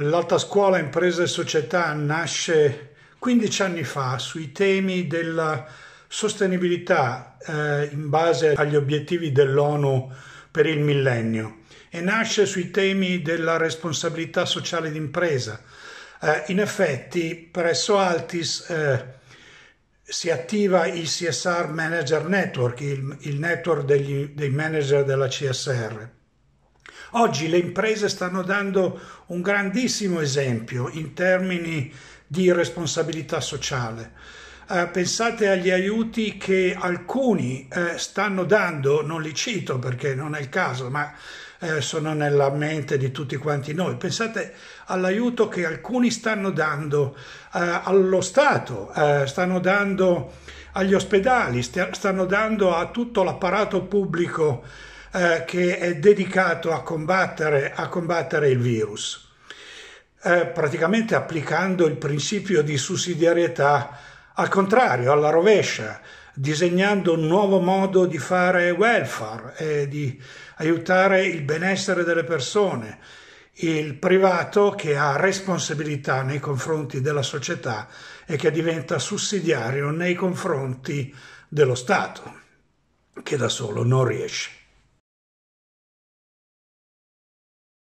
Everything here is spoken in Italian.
L'Alta Scuola Impresa e Società nasce 15 anni fa sui temi della sostenibilità eh, in base agli obiettivi dell'ONU per il millennio e nasce sui temi della responsabilità sociale d'impresa. Eh, in effetti presso Altis eh, si attiva il CSR Manager Network, il, il network degli, dei manager della CSR Oggi le imprese stanno dando un grandissimo esempio in termini di responsabilità sociale. Eh, pensate agli aiuti che alcuni eh, stanno dando, non li cito perché non è il caso, ma eh, sono nella mente di tutti quanti noi. Pensate all'aiuto che alcuni stanno dando eh, allo Stato, eh, stanno dando agli ospedali, stanno dando a tutto l'apparato pubblico eh, che è dedicato a combattere, a combattere il virus, eh, praticamente applicando il principio di sussidiarietà al contrario, alla rovescia, disegnando un nuovo modo di fare welfare e di aiutare il benessere delle persone, il privato che ha responsabilità nei confronti della società e che diventa sussidiario nei confronti dello Stato, che da solo non riesce.